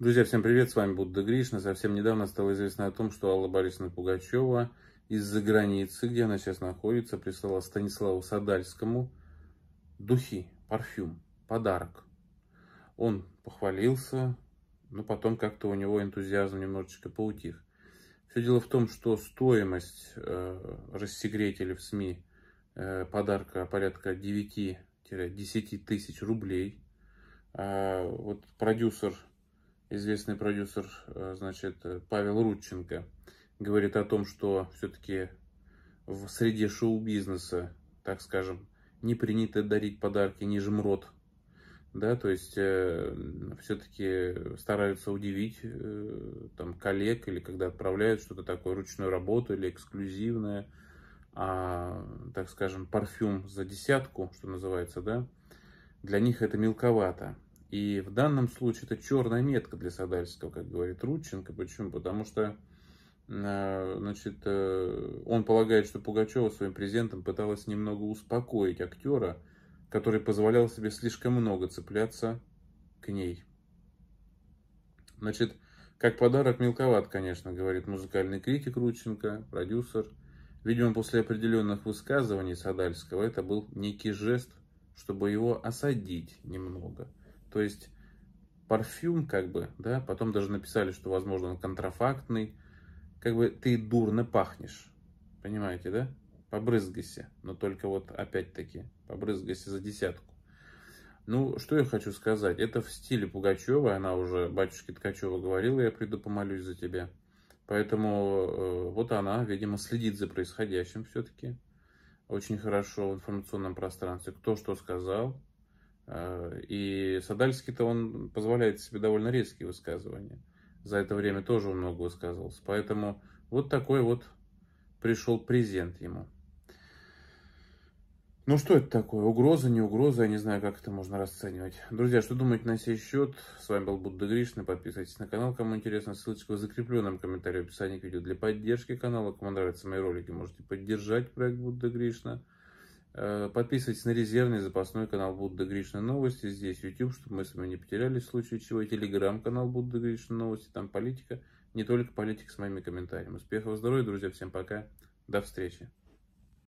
Друзья, всем привет, с вами Будда Гришна. Совсем недавно стало известно о том, что Алла Борисовна Пугачева из-за границы, где она сейчас находится, прислала Станиславу Садальскому духи, парфюм, подарок. Он похвалился, но потом как-то у него энтузиазм немножечко поутих. Все дело в том, что стоимость э, рассекретили в СМИ э, подарка порядка 9-10 тысяч рублей. Э, вот продюсер известный продюсер, э, значит, э, Павел Рудченко, говорит о том, что все-таки в среде шоу-бизнеса, так скажем, не принято дарить подарки ниже мрот. Да, то есть э, все-таки стараются удивить э, там коллег или когда отправляют что-то такое ручную работу или эксклюзивное, а, так скажем, парфюм за десятку, что называется, да, для них это мелковато. И в данном случае это черная метка для Садальского, как говорит Рудченко. Почему? Потому что э, значит, э, он полагает, что Пугачева своим презентом пыталась немного успокоить актера, который позволял себе слишком много цепляться к ней. Значит, как подарок мелковат, конечно, говорит музыкальный критик Рученко, продюсер. Видимо, после определенных высказываний Садальского это был некий жест, чтобы его осадить немного – то есть парфюм, как бы, да, потом даже написали, что, возможно, он контрафактный. Как бы ты дурно пахнешь, понимаете, да? Побрызгайся, но только вот опять-таки, побрызгайся за десятку. Ну, что я хочу сказать, это в стиле Пугачева, она уже батюшке Ткачева говорила, я приду помолюсь за тебя. Поэтому э, вот она, видимо, следит за происходящим все-таки очень хорошо в информационном пространстве. Кто что сказал, а, и Садальский-то он позволяет себе довольно резкие высказывания. За это время тоже он много высказывался. Поэтому вот такой вот пришел презент ему. Ну что это такое? Угроза, не угроза, я не знаю, как это можно расценивать. Друзья, что думаете на сей счет? С вами был Будда Гришна. Подписывайтесь на канал, кому интересно. Ссылочка в закрепленном комментарии в описании к видео для поддержки канала. Кому нравятся мои ролики, можете поддержать проект Будда Гришна. Э, подписывайтесь на резервный запасной канал Будда Гришна Новости. Здесь YouTube, чтобы мы с вами не потерялись в случае чего. телеграм-канал Будда Гришна Новости. Там политика, не только политика с моими комментариями. Успехов, здоровья, друзья. Всем пока. До встречи.